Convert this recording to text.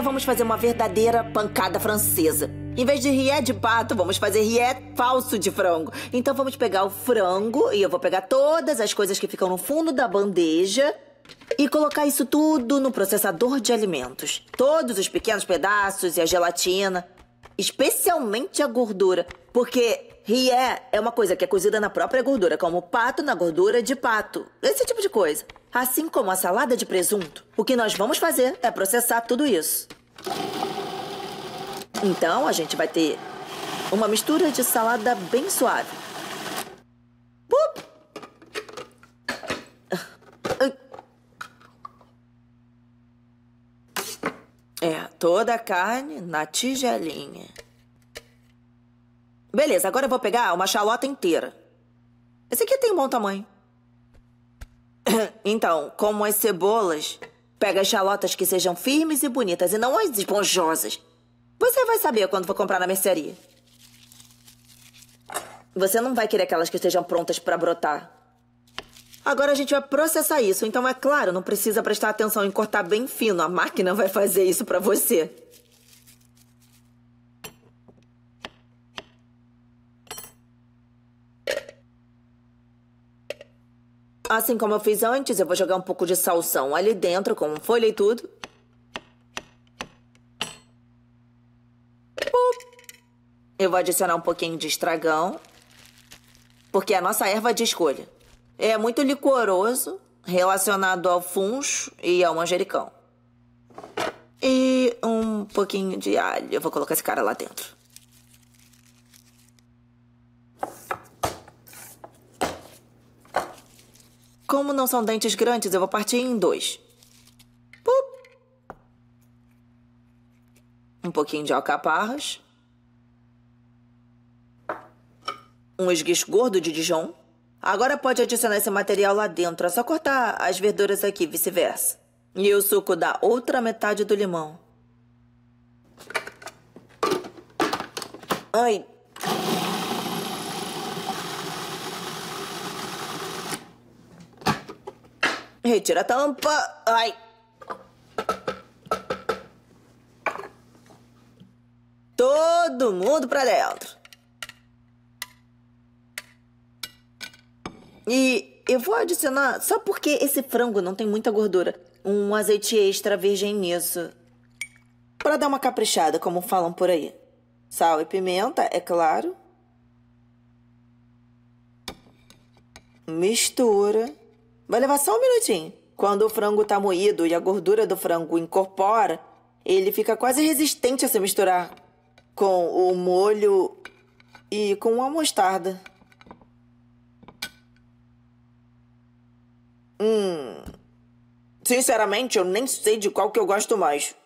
Agora vamos fazer uma verdadeira pancada francesa. Em vez de rié de pato, vamos fazer rié falso de frango. Então vamos pegar o frango e eu vou pegar todas as coisas que ficam no fundo da bandeja e colocar isso tudo no processador de alimentos. Todos os pequenos pedaços e a gelatina, especialmente a gordura, porque rié é uma coisa que é cozida na própria gordura, como pato na gordura de pato. Esse tipo de coisa. Assim como a salada de presunto, o que nós vamos fazer é processar tudo isso. Então, a gente vai ter uma mistura de salada bem suave. É, toda a carne na tigelinha. Beleza, agora eu vou pegar uma xalota inteira. Esse aqui tem um bom tamanho. Então, como as cebolas, pega as chalotas que sejam firmes e bonitas e não as esponjosas. Você vai saber quando for comprar na mercearia. Você não vai querer aquelas que estejam prontas para brotar. Agora a gente vai processar isso, então é claro, não precisa prestar atenção em cortar bem fino. A máquina vai fazer isso para você. Assim como eu fiz antes, eu vou jogar um pouco de salsão ali dentro com folha e tudo. Eu vou adicionar um pouquinho de estragão, porque é a nossa erva de escolha. É muito licoroso, relacionado ao funcho e ao manjericão. E um pouquinho de alho. Eu vou colocar esse cara lá dentro. Como não são dentes grandes, eu vou partir em dois. Pup. Um pouquinho de alcaparras. Um esguicho gordo de Dijon. Agora pode adicionar esse material lá dentro. É só cortar as verduras aqui, vice-versa. E o suco da outra metade do limão. Ai, Retira a tampa. Ai. Todo mundo pra dentro. E eu vou adicionar, só porque esse frango não tem muita gordura, um azeite extra virgem nisso. Pra dar uma caprichada, como falam por aí. Sal e pimenta, é claro. Mistura. Vai levar só um minutinho. Quando o frango tá moído e a gordura do frango incorpora, ele fica quase resistente a se misturar com o molho e com a mostarda. Hum. Sinceramente, eu nem sei de qual que eu gosto mais.